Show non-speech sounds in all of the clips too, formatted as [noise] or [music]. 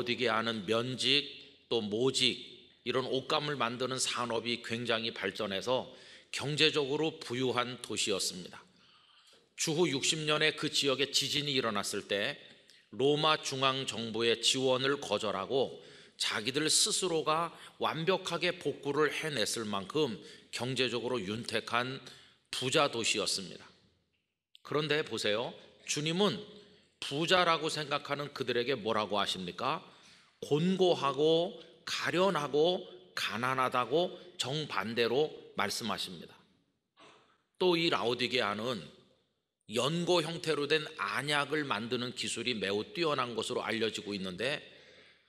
어디게 하는 면직 또 모직 이런 옷감을 만드는 산업이 굉장히 발전해서 경제적으로 부유한 도시였습니다. 주후 60년에 그 지역에 지진이 일어났을 때 로마 중앙 정부의 지원을 거절하고 자기들 스스로가 완벽하게 복구를 해냈을 만큼 경제적으로 윤택한 부자 도시였습니다. 그런데 보세요. 주님은 부자라고 생각하는 그들에게 뭐라고 하십니까? 곤고하고 가련하고 가난하다고 정반대로 말씀하십니다. 또 이 라오디게아는 연고 형태로 된 안약을 만드는 기술이 매우 뛰어난 것으로 알려지고 있는데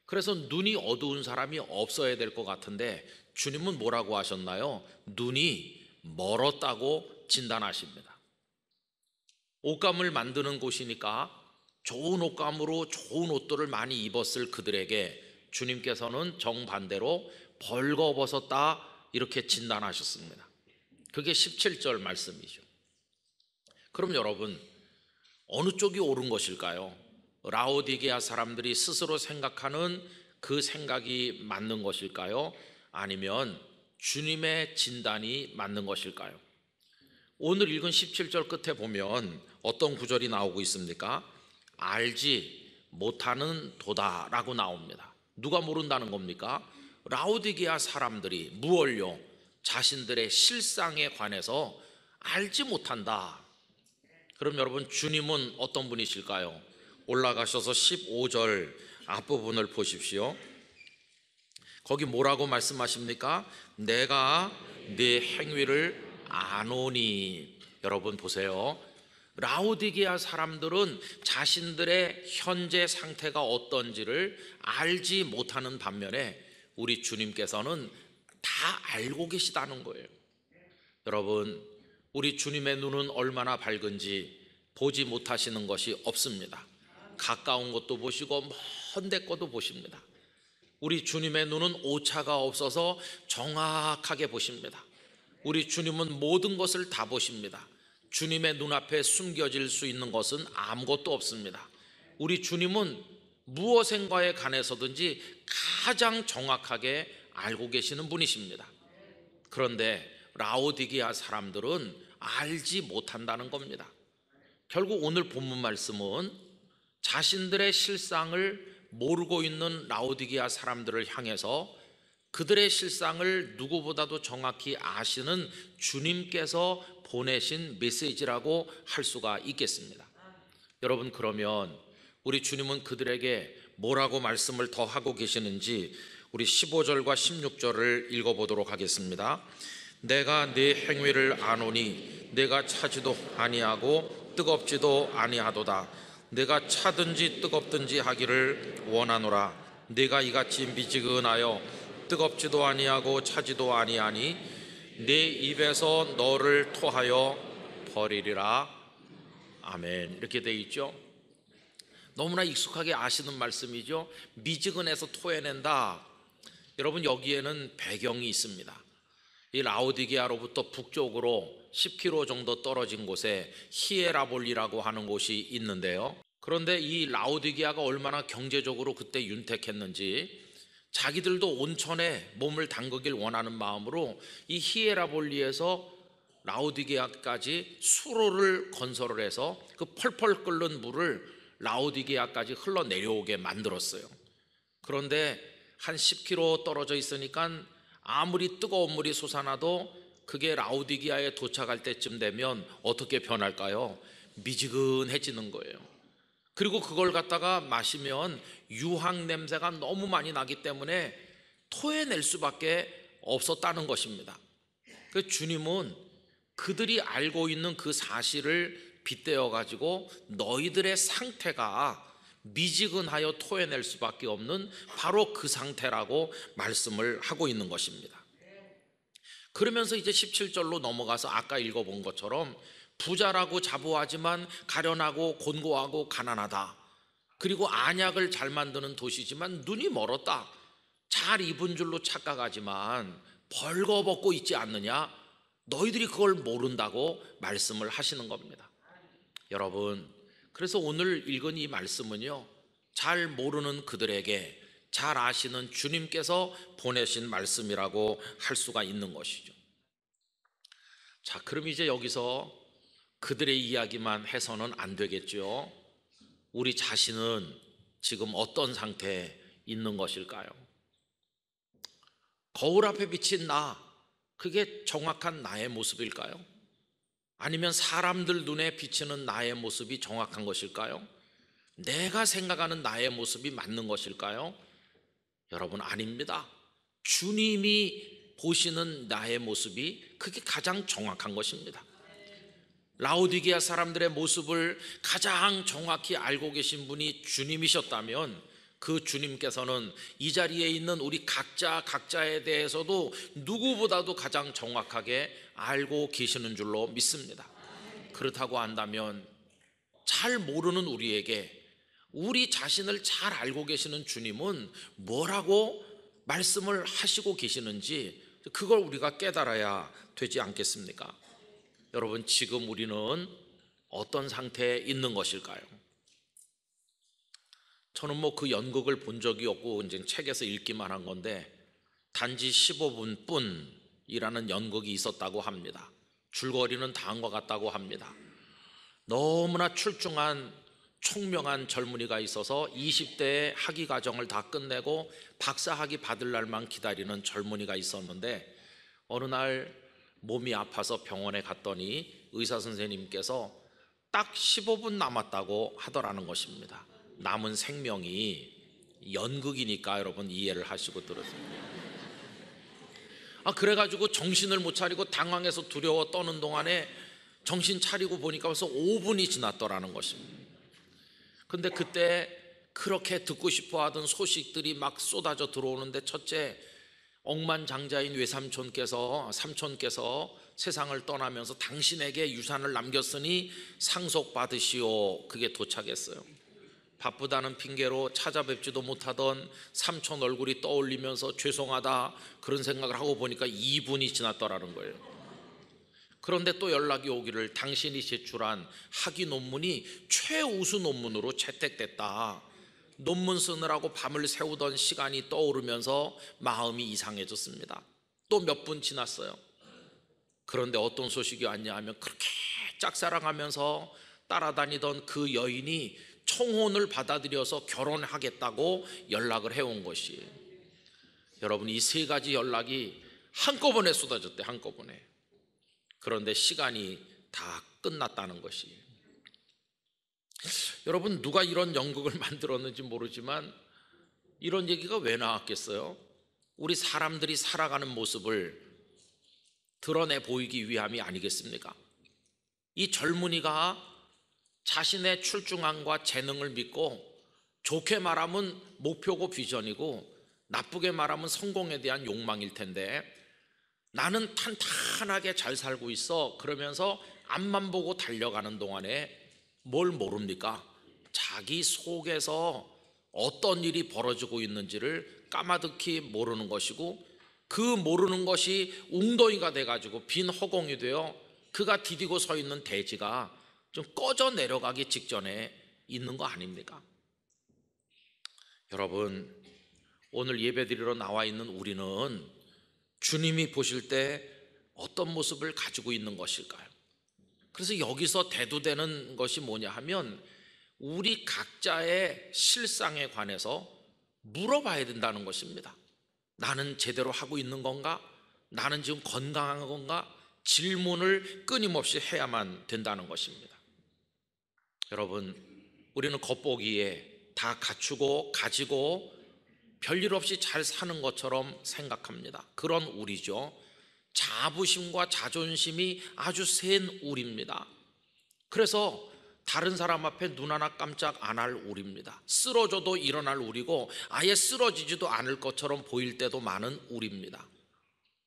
그래서 눈이 어두운 사람이 없어야 될 것 같은데 주님은 뭐라고 하셨나요? 눈이 멀었다고 진단하십니다. 옷감을 만드는 곳이니까 좋은 옷감으로 좋은 옷들을 많이 입었을 그들에게 주님께서는 정반대로 벌거벗었다 이렇게 진단하셨습니다. 그게 17절 말씀이죠. 그럼 여러분 어느 쪽이 옳은 것일까요? 라오디게아 사람들이 스스로 생각하는 그 생각이 맞는 것일까요? 아니면 주님의 진단이 맞는 것일까요? 오늘 읽은 17절 끝에 보면 어떤 구절이 나오고 있습니까? 알지 못하는 도다라고 나옵니다. 누가 모른다는 겁니까? 라우디게아 사람들이 무얼요 자신들의 실상에 관해서 알지 못한다. 그럼 여러분 주님은 어떤 분이실까요? 올라가셔서 15절 앞부분을 보십시오. 거기 뭐라고 말씀하십니까? 내가 네 행위를 아노니. 여러분 보세요. 라오디게아 사람들은 자신들의 현재 상태가 어떤지를 알지 못하는 반면에 우리 주님께서는 다 알고 계시다는 거예요. 여러분, 우리 주님의 눈은 얼마나 밝은지 보지 못하시는 것이 없습니다. 가까운 것도 보시고 먼데 것도 보십니다. 우리 주님의 눈은 오차가 없어서 정확하게 보십니다. 우리 주님은 모든 것을 다 보십니다. 주님의 눈앞에 숨겨질 수 있는 것은 아무것도 없습니다. 우리 주님은 무엇인가에 관해서든지 가장 정확하게 알고 계시는 분이십니다. 그런데 라오디기아 사람들은 알지 못한다는 겁니다. 결국 오늘 본문 말씀은 자신들의 실상을 모르고 있는 라오디기아 사람들을 향해서 그들의 실상을 누구보다도 정확히 아시는 주님께서 보내신 메시지라고 할 수가 있겠습니다. 여러분 그러면 우리 주님은 그들에게 뭐라고 말씀을 더 하고 계시는지 우리 15절과 16절을 읽어보도록 하겠습니다. 내가 네 행위를 아노니 내가 차지도 아니하고 뜨겁지도 아니하도다. 내가 차든지 뜨겁든지 하기를 원하노라. 내가 이같이 미지근하여 뜨겁지도 아니하고 차지도 아니하니 네 입에서 너를 토하여 버리리라. 아멘. 이렇게 돼 있죠. 너무나 익숙하게 아시는 말씀이죠. 미지근에서 토해낸다. 여러분 여기에는 배경이 있습니다. 이라우디게아로부터 북쪽으로 10km 정도 떨어진 곳에 히에라볼리라고 하는 곳이 있는데요. 그런데 이라우디게아가 얼마나 경제적으로 그때 윤택했는지 자기들도 온천에 몸을 담그길 원하는 마음으로 이 히에라볼리에서 라우디게아까지 수로를 건설을 해서 그 펄펄 끓는 물을 라우디게아까지 흘러내려오게 만들었어요. 그런데 한 10km 떨어져 있으니까 아무리 뜨거운 물이 솟아나도 그게 라우디기아에 도착할 때쯤 되면 어떻게 변할까요? 미지근해지는 거예요. 그리고 그걸 갖다가 마시면 유황 냄새가 너무 많이 나기 때문에 토해낼 수밖에 없었다는 것입니다. 그 주님은 그들이 알고 있는 그 사실을 빗대어 가지고 너희들의 상태가 미지근하여 토해낼 수밖에 없는 바로 그 상태라고 말씀을 하고 있는 것입니다. 그러면서 이제 17절로 넘어가서 아까 읽어본 것처럼 부자라고 자부하지만 가련하고 곤고하고 가난하다. 그리고 안약을 잘 만드는 도시지만 눈이 멀었다. 잘 입은 줄로 착각하지만 벌거벗고 있지 않느냐? 너희들이 그걸 모른다고 말씀을 하시는 겁니다. 여러분, 그래서 오늘 읽은 이 말씀은요, 잘 모르는 그들에게 잘 아시는 주님께서 보내신 말씀이라고 할 수가 있는 것이죠. 자, 그럼 이제 여기서 그들의 이야기만 해서는 안 되겠죠. 우리 자신은 지금 어떤 상태에 있는 것일까요? 거울 앞에 비친 나, 그게 정확한 나의 모습일까요? 아니면 사람들 눈에 비치는 나의 모습이 정확한 것일까요? 내가 생각하는 나의 모습이 맞는 것일까요? 여러분, 아닙니다. 주님이 보시는 나의 모습이 그게 가장 정확한 것입니다. 라우디게아 사람들의 모습을 가장 정확히 알고 계신 분이 주님이셨다면 그 주님께서는 이 자리에 있는 우리 각자 각자에 대해서도 누구보다도 가장 정확하게 알고 계시는 줄로 믿습니다. 그렇다고 한다면 잘 모르는 우리에게 우리 자신을 잘 알고 계시는 주님은 뭐라고 말씀을 하시고 계시는지 그걸 우리가 깨달아야 되지 않겠습니까? 여러분 지금 우리는 어떤 상태에 있는 것일까요? 저는 뭐 그 연극을 본 적이 없고 이제 책에서 읽기만 한 건데 단지 15분뿐이라는 연극이 있었다고 합니다. 줄거리는 다음과 같다고 합니다. 너무나 출중한 총명한 젊은이가 있어서 20대의 학위 과정을 다 끝내고 박사 학위 받을 날만 기다리는 젊은이가 있었는데 어느 날 몸이 아파서 병원에 갔더니 의사 선생님께서 딱 15분 남았다고 하더라는 것입니다. 남은 생명이 연극이니까 여러분 이해를 하시고 들으세요. 아 그래가지고 정신을 못 차리고 당황해서 두려워 떠는 동안에 정신 차리고 보니까 벌써 5분이 지났더라는 것입니다. 근데 그때 그렇게 듣고 싶어 하던 소식들이 막 쏟아져 들어오는데 첫째 억만장자인 외삼촌께서 삼촌께서 세상을 떠나면서 당신에게 유산을 남겼으니 상속받으시오. 그게 도착했어요. 바쁘다는 핑계로 찾아뵙지도 못하던 삼촌 얼굴이 떠올리면서 죄송하다 그런 생각을 하고 보니까 2분이 지났더라는 거예요. 그런데 또 연락이 오기를 당신이 제출한 학위 논문이 최우수 논문으로 채택됐다. 논문 쓰느라고 밤을 새우던 시간이 떠오르면서 마음이 이상해졌습니다. 또 몇 분 지났어요. 그런데 어떤 소식이 왔냐 하면 그렇게 짝사랑하면서 따라다니던 그 여인이 청혼을 받아들여서 결혼하겠다고 연락을 해온 것이 여러분 이 세 가지 연락이 한꺼번에 쏟아졌대 한꺼번에 그런데 시간이 다 끝났다는 것이 에요 여러분 누가 이런 연극을 [laughs] 만들었는지 모르지만 이런 얘기가 왜 나왔겠어요? 우리 사람들이 살아가는 모습을 드러내 보이기 위함이 아니겠습니까? 이 젊은이가 자신의 출중함과 재능을 믿고 좋게 말하면 목표고 비전이고 나쁘게 말하면 성공에 대한 욕망일 텐데 나는 탄탄하게 잘 살고 있어 그러면서 앞만 보고 달려가는 동안에 뭘 모릅니까? 자기 속에서 어떤 일이 벌어지고 있는지를 까마득히 모르는 것이고 그 모르는 것이 웅덩이가 돼가지고 빈 허공이 되어 그가 디디고 서 있는 대지가 좀 꺼져 내려가기 직전에 있는 거 아닙니까? 여러분, 오늘 예배 드리러 나와 있는 우리는 주님이 보실 때 어떤 모습을 가지고 있는 것일까요? 그래서 여기서 대두되는 것이 뭐냐 하면 우리 각자의 실상에 관해서 물어봐야 된다는 것입니다. 나는 제대로 하고 있는 건가? 나는 지금 건강한 건가? 질문을 끊임없이 해야만 된다는 것입니다. 여러분, 우리는 겉보기에 다 갖추고 가지고 별일 없이 잘 사는 것처럼 생각합니다. 그런 우리죠. 자부심과 자존심이 아주 센 우리입니다. 그래서 다른 사람 앞에 눈 하나 깜짝 안 할 우리입니다. 쓰러져도 일어날 우리고 아예 쓰러지지도 않을 것처럼 보일 때도 많은 우리입니다.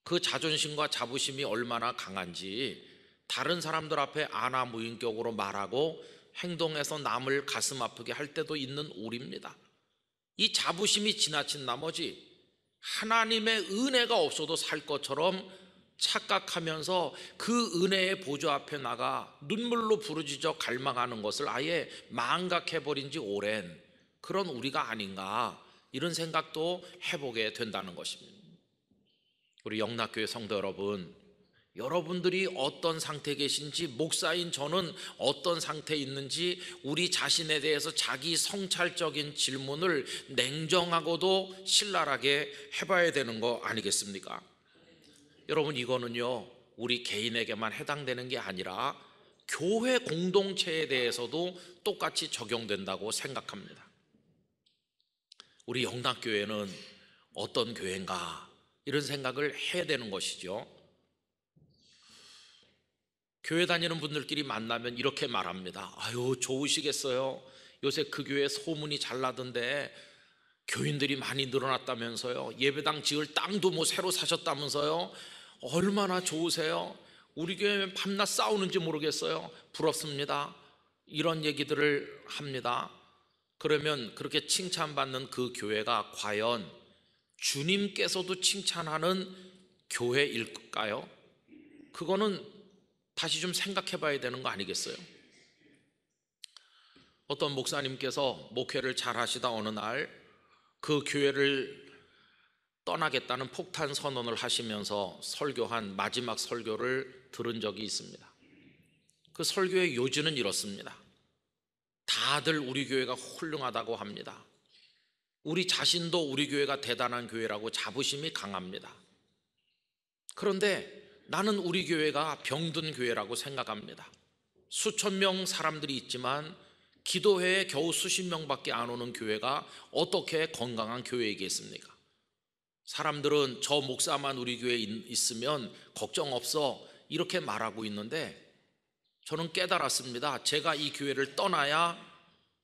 그 자존심과 자부심이 얼마나 강한지 다른 사람들 앞에 안하무인격으로 말하고 행동해서 남을 가슴 아프게 할 때도 있는 우리입니다. 이 자부심이 지나친 나머지 하나님의 은혜가 없어도 살 것처럼 착각하면서 그 은혜의 보조 앞에 나가 눈물로 부르짖어 갈망하는 것을 아예 망각해버린 지 오랜 그런 우리가 아닌가 이런 생각도 해보게 된다는 것입니다. 우리 영락교회 성도 여러분, 여러분들이 어떤 상태 계신지, 목사인 저는 어떤 상태 있는지, 우리 자신에 대해서 자기 성찰적인 질문을 냉정하고도 신랄하게 해봐야 되는 거 아니겠습니까? 여러분 이거는요 우리 개인에게만 해당되는 게 아니라 교회 공동체에 대해서도 똑같이 적용된다고 생각합니다. 우리 영당교회는 어떤 교회인가 이런 생각을 해야 되는 것이죠. 교회 다니는 분들끼리 만나면 이렇게 말합니다. 아유, 좋으시겠어요. 요새 그 교회 소문이 잘 나던데 교인들이 많이 늘어났다면서요. 예배당 지을 땅도 뭐 새로 사셨다면서요. 얼마나 좋으세요? 우리 교회는 밤낮 싸우는지 모르겠어요. 부럽습니다. 이런 얘기들을 합니다. 그러면 그렇게 칭찬받는 그 교회가 과연 주님께서도 칭찬하는 교회일까요? 그거는 다시 좀 생각해 봐야 되는 거 아니겠어요? 어떤 목사님께서 목회를 잘 하시다 어느 날 그 교회를 떠나겠다는 폭탄 선언을 하시면서 설교한 마지막 설교를 들은 적이 있습니다. 그 설교의 요지는 이렇습니다. 다들 우리 교회가 훌륭하다고 합니다. 우리 자신도 우리 교회가 대단한 교회라고 자부심이 강합니다. 그런데 나는 우리 교회가 병든 교회라고 생각합니다. 수천 명 사람들이 있지만 기도회에 겨우 수십 명밖에 안 오는 교회가 어떻게 건강한 교회이겠습니까? 사람들은 저 목사만 우리 교회에 있으면 걱정 없어 이렇게 말하고 있는데 저는 깨달았습니다. 제가 이 교회를 떠나야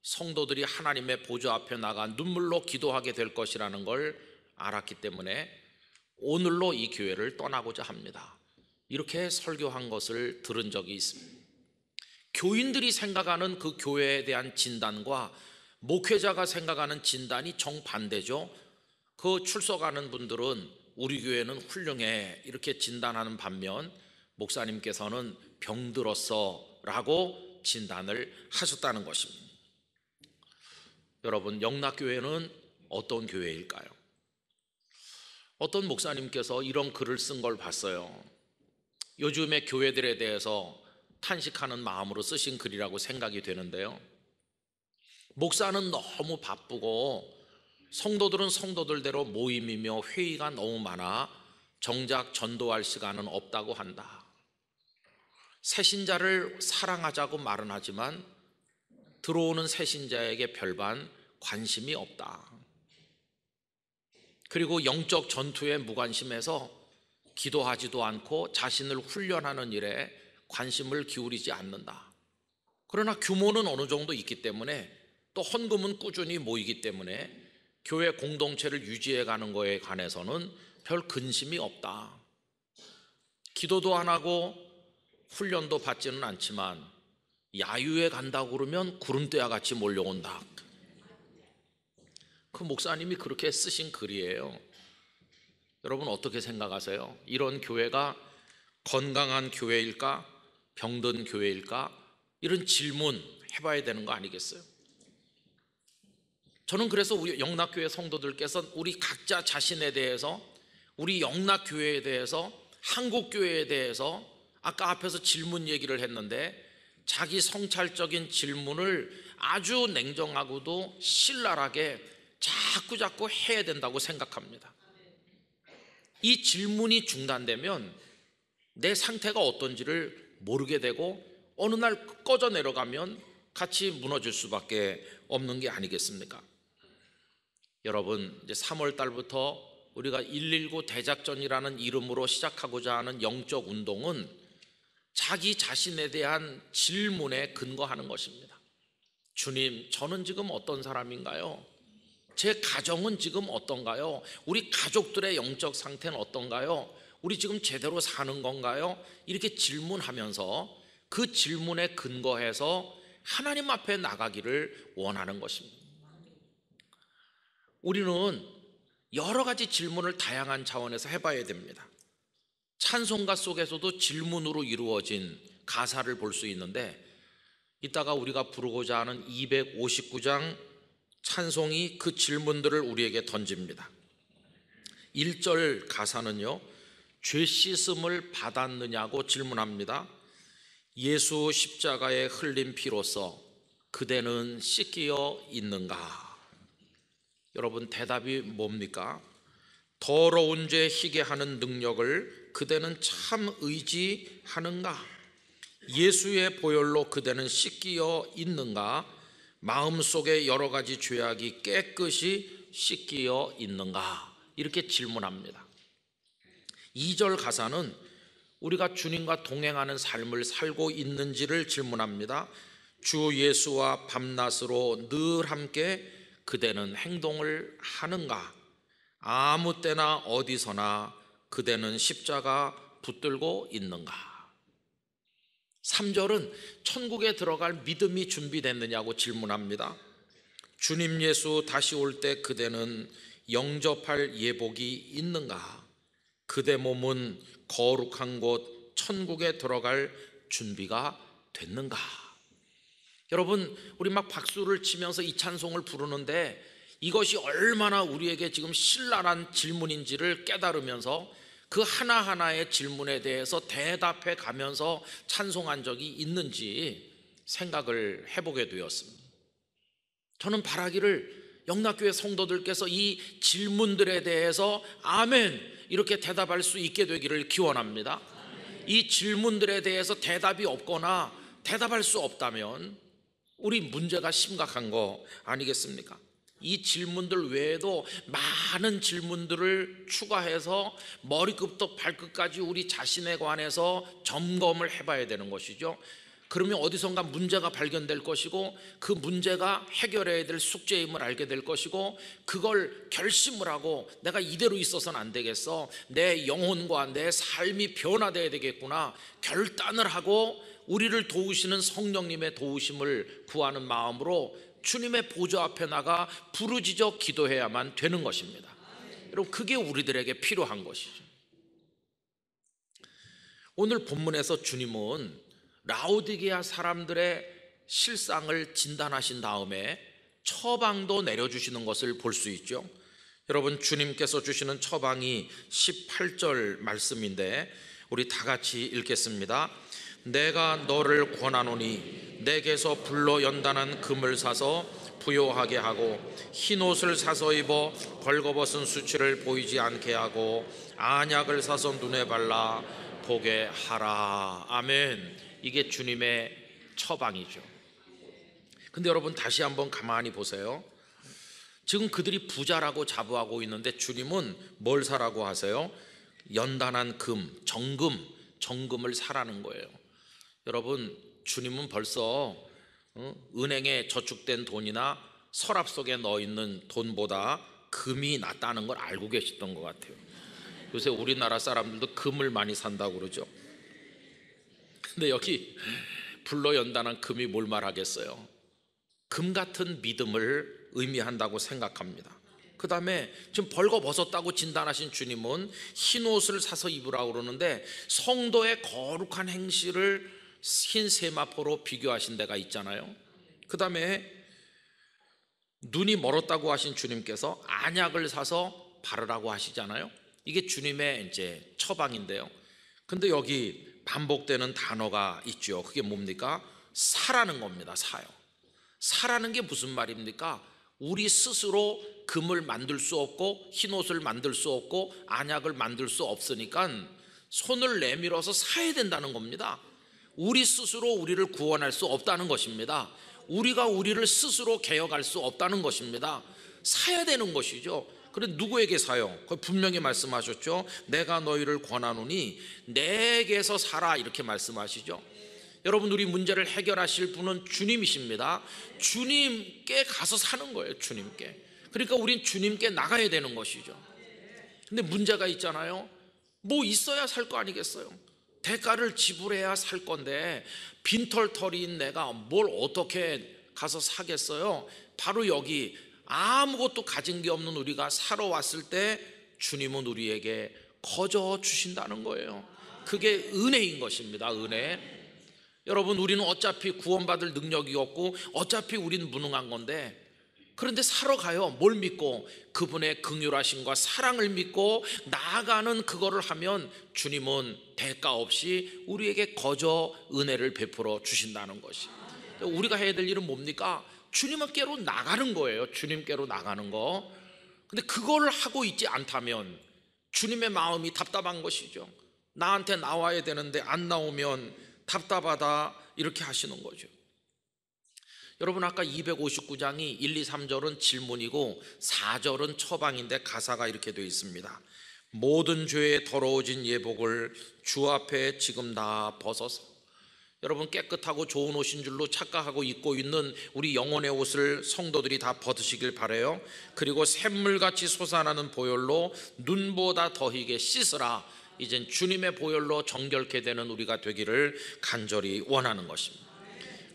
성도들이 하나님의 보좌 앞에 나가 눈물로 기도하게 될 것이라는 걸 알았기 때문에 오늘로 이 교회를 떠나고자 합니다. 이렇게 설교한 것을 들은 적이 있습니다. 교인들이 생각하는 그 교회에 대한 진단과 목회자가 생각하는 진단이 정반대죠. 그 출석하는 분들은 우리 교회는 훌륭해 이렇게 진단하는 반면 목사님께서는 병들었어 라고 진단을 하셨다는 것입니다. 여러분 영락교회는 어떤 교회일까요? 어떤 목사님께서 이런 글을 쓴 걸 봤어요. 요즘의 교회들에 대해서 탄식하는 마음으로 쓰신 글이라고 생각이 되는데요. 목사는 너무 바쁘고 성도들은 성도들대로 모임이며 회의가 너무 많아 정작 전도할 시간은 없다고 한다. 새신자를 사랑하자고 말은 하지만 들어오는 새신자에게 별반 관심이 없다. 그리고 영적 전투에 무관심해서 기도하지도 않고 자신을 훈련하는 일에 관심을 기울이지 않는다. 그러나 규모는 어느 정도 있기 때문에 또 헌금은 꾸준히 모이기 때문에 교회 공동체를 유지해 가는 거에 관해서는 별 근심이 없다. 기도도 안 하고 훈련도 받지는 않지만 야유에 간다고 그러면 구름대와 같이 몰려온다. 그 목사님이 그렇게 쓰신 글이에요. 여러분 어떻게 생각하세요? 이런 교회가 건강한 교회일까? 병든 교회일까? 이런 질문 해봐야 되는 거 아니겠어요? 저는 그래서 우리 영락교회 성도들께서 우리 각자 자신에 대해서 우리 영락교회에 대해서 한국교회에 대해서 아까 앞에서 질문 얘기를 했는데 자기 성찰적인 질문을 아주 냉정하고도 신랄하게 자꾸 자꾸 해야 된다고 생각합니다. 이 질문이 중단되면 내 상태가 어떤지를 모르게 되고 어느 날 꺼져 내려가면 같이 무너질 수밖에 없는 게 아니겠습니까? 여러분 이제 3월 달부터 우리가 119 대작전이라는 이름으로 시작하고자 하는 영적 운동은 자기 자신에 대한 질문에 근거하는 것입니다. 주님, 저는 지금 어떤 사람인가요? 제 가정은 지금 어떤가요? 우리 가족들의 영적 상태는 어떤가요? 우리 지금 제대로 사는 건가요? 이렇게 질문하면서 그 질문에 근거해서 하나님 앞에 나가기를 원하는 것입니다. 우리는 여러 가지 질문을 다양한 차원에서 해봐야 됩니다. 찬송가 속에서도 질문으로 이루어진 가사를 볼 수 있는데 이따가 우리가 부르고자 하는 259장 찬송이 그 질문들을 우리에게 던집니다. 1절 가사는요. 죄 씻음을 받았느냐고 질문합니다. 예수 십자가의 흘린 피로서 그대는 씻기어 있는가? 여러분 대답이 뭡니까? 더러운 죄 희게 하는 능력을 그대는 참 의지하는가? 예수의 보혈로 그대는 씻기어 있는가? 마음속에 여러 가지 죄악이 깨끗이 씻기어 있는가? 이렇게 질문합니다. 2절 가사는 우리가 주님과 동행하는 삶을 살고 있는지를 질문합니다. 주 예수와 밤낮으로 늘 함께 그대는 행동을 하는가? 아무 때나 어디서나 그대는 십자가 붙들고 있는가? 3절은 천국에 들어갈 믿음이 준비됐느냐고 질문합니다. 주님 예수 다시 올 때 그대는 영접할 예복이 있는가? 그대 몸은 거룩한 곳 천국에 들어갈 준비가 됐는가? 여러분, 우리 막 박수를 치면서 이 찬송을 부르는데 이것이 얼마나 우리에게 지금 신랄한 질문인지를 깨달으면서 그 하나하나의 질문에 대해서 대답해 가면서 찬송한 적이 있는지 생각을 해보게 되었습니다. 저는 바라기를 영락교회 성도들께서 이 질문들에 대해서 아멘 이렇게 대답할 수 있게 되기를 기원합니다. 이 질문들에 대해서 대답이 없거나 대답할 수 없다면 우리 문제가 심각한 거 아니겠습니까? 이 질문들 외에도 많은 질문들을 추가해서 머리끝부터 발끝까지 우리 자신에 관해서 점검을 해봐야 되는 것이죠. 그러면 어디선가 문제가 발견될 것이고 그 문제가 해결해야 될 숙제임을 알게 될 것이고 그걸 결심을 하고 내가 이대로 있어서는 안 되겠어 내 영혼과 내 삶이 변화돼야 되겠구나 결단을 하고 우리를 도우시는 성령님의 도우심을 구하는 마음으로 주님의 보좌 앞에 나가 부르짖어 기도해야만 되는 것입니다. 여러분 그게 우리들에게 필요한 것이죠. 오늘 본문에서 주님은 라우디게아 사람들의 실상을 진단하신 다음에 처방도 내려주시는 것을 볼 수 있죠. 여러분 주님께서 주시는 처방이 18절 말씀인데 우리 다 같이 읽겠습니다. 내가 너를 권하노니 내게서 불로 연단한 금을 사서 부요하게 하고 흰 옷을 사서 입어 벌거벗은 수치를 보이지 않게 하고 안약을 사서 눈에 발라 보게 하라. 아멘. 이게 주님의 처방이죠. 근데 여러분 다시 한번 가만히 보세요. 지금 그들이 부자라고 자부하고 있는데 주님은 뭘 사라고 하세요? 연단한 금, 정금, 정금을 사라는 거예요. 여러분, 주님은 벌써 어? 은행에 저축된 돈이나 서랍 속에 넣어 있는 돈보다 금이 낫다는 걸 알고 계셨던 것 같아요. 요새 우리나라 사람들도 금을 많이 산다고 그러죠. 근데 여기 불로 연다는 금이 뭘 말하겠어요? 금 같은 믿음을 의미한다고 생각합니다. 그 다음에 지금 벌거벗었다고 진단하신 주님은 흰 옷을 사서 입으라고 그러는데 성도의 거룩한 행실을 흰 세마포로 비교하신 데가 있잖아요. 그 다음에 눈이 멀었다고 하신 주님께서 안약을 사서 바르라고 하시잖아요. 이게 주님의 이제 처방인데요. 근데 여기 반복되는 단어가 있죠. 그게 뭡니까? 사라는 겁니다. 사요. 사라는 게 무슨 말입니까? 우리 스스로 금을 만들 수 없고 흰옷을 만들 수 없고 안약을 만들 수 없으니까 손을 내밀어서 사야 된다는 겁니다. 우리 스스로 우리를 구원할 수 없다는 것입니다. 우리가 우리를 스스로 개혁할 수 없다는 것입니다. 사야 되는 것이죠. 그런데 누구에게 사요? 그 분명히 말씀하셨죠. 내가 너희를 권하노니 내게서 사라 이렇게 말씀하시죠. 여러분 우리 문제를 해결하실 분은 주님이십니다. 주님께 가서 사는 거예요. 주님께. 그러니까 우린 주님께 나가야 되는 것이죠. 근데 문제가 있잖아요. 뭐 있어야 살 거 아니겠어요? 대가를 지불해야 살 건데 빈털터리인 내가 뭘 어떻게 가서 사겠어요? 바로 여기 아무것도 가진 게 없는 우리가 살아왔을 때 주님은 우리에게 거저 주신다는 거예요. 그게 은혜인 것입니다. 은혜. 여러분 우리는 어차피 구원받을 능력이 없고 어차피 우리는 무능한 건데 그런데 살아가요. 뭘 믿고 그분의 긍휼하심과 사랑을 믿고 나아가는 그거를 하면 주님은 대가 없이 우리에게 거저 은혜를 베풀어 주신다는 것이. 우리가 해야 될 일은 뭡니까? 주님께로 나가는 거예요. 주님께로 나가는 거. 근데 그걸 하고 있지 않다면 주님의 마음이 답답한 것이죠. 나한테 나와야 되는데 안 나오면 답답하다 이렇게 하시는 거죠. 여러분 아까 259장이 1, 2, 3절은 질문이고 4절은 처방인데 가사가 이렇게 되어 있습니다. 모든 죄에 더러워진 예복을 주 앞에 지금 다 벗어서 여러분 깨끗하고 좋은 옷인 줄로 착각하고 입고 있는 우리 영혼의 옷을 성도들이 다 벗으시길 바래요. 그리고 샘물같이 솟아나는 보혈로 눈보다 더 희게 씻으라. 이젠 주님의 보혈로 정결케 되는 우리가 되기를 간절히 원하는 것입니다.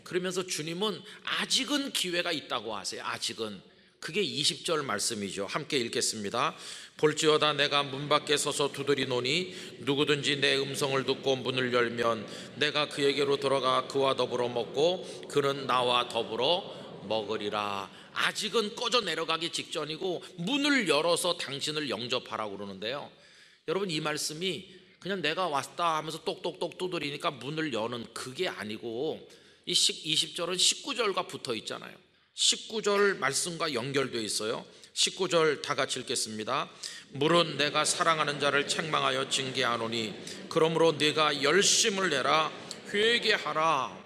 그러면서 주님은 아직은 기회가 있다고 하세요. 아직은 그게 20절 말씀이죠. 함께 읽겠습니다. 볼지어다 내가 문 밖에 서서 두드리노니 누구든지 내 음성을 듣고 문을 열면 내가 그에게로 들어가 그와 더불어 먹고 그는 나와 더불어 먹으리라. 아직은 꺼져 내려가기 직전이고 문을 열어서 당신을 영접하라고 그러는데요. 여러분 이 말씀이 그냥 내가 왔다 하면서 똑똑똑 두드리니까 문을 여는 그게 아니고 이 20절은 19절과 붙어 있잖아요. 19절 말씀과 연결되어 있어요. 19절 다 같이 읽겠습니다. 물론 내가 사랑하는 자를 책망하여 징계하노니 그러므로 네가 열심을 내라 회개하라.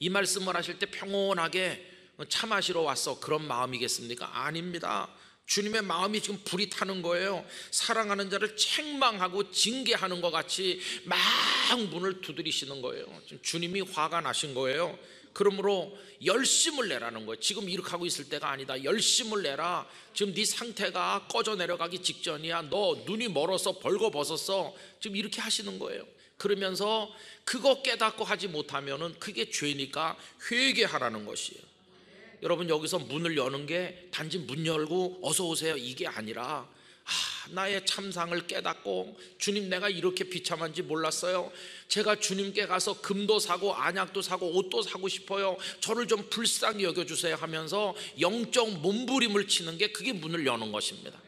이 말씀을 하실 때 평온하게 차 마시러 왔어 그런 마음이겠습니까? 아닙니다. 주님의 마음이 지금 불이 타는 거예요. 사랑하는 자를 책망하고 징계하는 것 같이 막 문을 두드리시는 거예요. 지금 주님이 화가 나신 거예요. 그러므로 열심을 내라는 거예요. 지금 이렇게 하고 있을 때가 아니다. 열심을 내라. 지금 네 상태가 꺼져 내려가기 직전이야. 너 눈이 멀어서 벌거벗었어. 지금 이렇게 하시는 거예요. 그러면서 그거 깨닫고 하지 못하면은 그게 죄니까 회개하라는 것이에요. 여러분 여기서 문을 여는 게 단지 문 열고 어서 오세요 이게 아니라 아, 나의 참상을 깨닫고 주님 내가 이렇게 비참한지 몰랐어요. 제가 주님께 가서 금도 사고 안약도 사고 옷도 사고 싶어요. 저를 좀 불쌍히 여겨 주세요 하면서 영적 몸부림을 치는 게 그게 문을 여는 것입니다.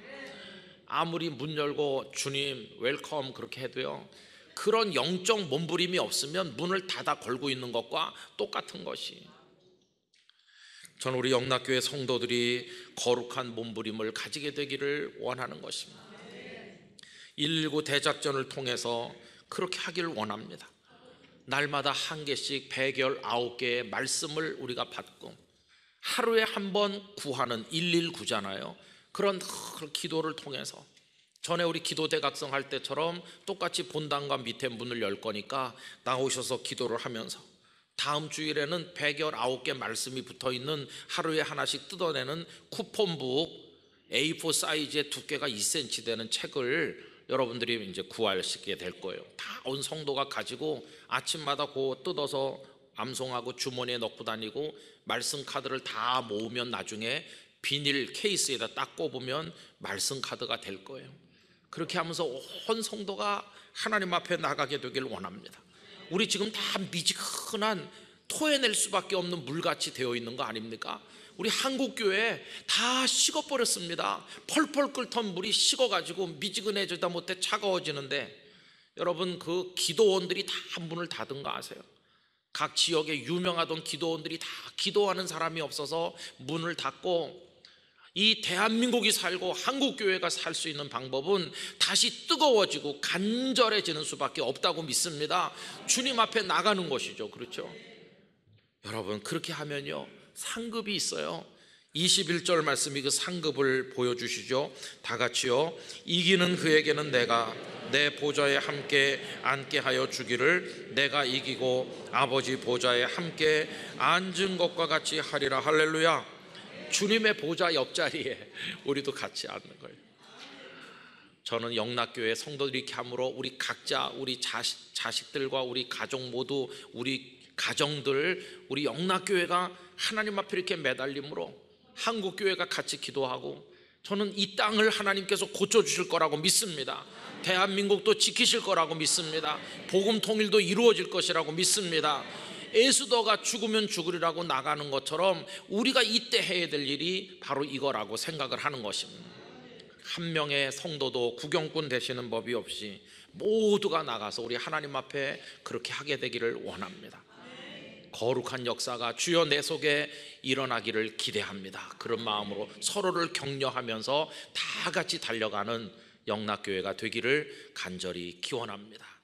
아무리 문 열고 주님 웰컴 그렇게 해도요. 그런 영적 몸부림이 없으면 문을 닫아 걸고 있는 것과 똑같은 것이 저는 우리 영락교회 성도들이 거룩한 몸부림을 가지게 되기를 원하는 것입니다. 119 대작전을 통해서 그렇게 하기 원합니다. 날마다 한 개씩 100열 개의 말씀을 우리가 받고 하루에 한 번 구하는 119잖아요. 그런 기도를 통해서 전에 우리 기도 대각성 할 때처럼 똑같이 본당과 밑에 문을 열 거니까 나오셔서 기도를 하면서 다음 주일에는 119개 말씀이 붙어 있는 하루에 하나씩 뜯어내는 쿠폰북 A4 사이즈의 두께가 2cm 되는 책을 여러분들이 이제 구하시게 될 거예요. 다 온 성도가 가지고 아침마다 고 뜯어서 암송하고 주머니에 넣고 다니고 말씀 카드를 다 모으면 나중에 비닐 케이스에다 딱 꼽으면 말씀 카드가 될 거예요. 그렇게 하면서 온 성도가 하나님 앞에 나가게 되길 원합니다. 우리 지금 다 미지근한 토해낼 수밖에 없는 물같이 되어 있는 거 아닙니까? 우리 한국 교회 다 식어버렸습니다. 펄펄 끓던 물이 식어가지고 미지근해지다 못해 차가워지는데 여러분 그 기도원들이 다 문을 닫은 거 아세요? 각 지역에 유명하던 기도원들이 다 기도하는 사람이 없어서 문을 닫고 이 대한민국이 살고 한국 교회가 살 수 있는 방법은 다시 뜨거워지고 간절해지는 수밖에 없다고 믿습니다. 주님 앞에 나가는 것이죠. 그렇죠? 여러분 그렇게 하면요. 상급이 있어요. 21절 말씀이 그 상급을 보여주시죠. 다 같이요. 이기는 그에게는 내가 내 보좌에 함께 앉게 하여 주기를 내가 이기고 아버지 보좌에 함께 앉은 것과 같이 하리라 할렐루야. 주님의 보좌 옆자리에 우리도 같이 앉는 거예요. 저는 영락교회 성도들이 함으로 우리 각자 우리 자식, 자식들과 우리 가족 모두 우리 가정들 우리 영락교회가 하나님 앞에 이렇게 매달림으로 한국교회가 같이 기도하고 저는 이 땅을 하나님께서 고쳐주실 거라고 믿습니다. 대한민국도 지키실 거라고 믿습니다. 복음 통일도 이루어질 것이라고 믿습니다. 에스더가 죽으면 죽으리라고 나가는 것처럼 우리가 이때 해야 될 일이 바로 이거라고 생각을 하는 것입니다. 한 명의 성도도 구경꾼 되시는 법이 없이 모두가 나가서 우리 하나님 앞에 그렇게 하게 되기를 원합니다. 거룩한 역사가 주여 내 속에 일어나기를 기대합니다. 그런 마음으로 서로를 격려하면서 다 같이 달려가는 영락교회가 되기를 간절히 기원합니다.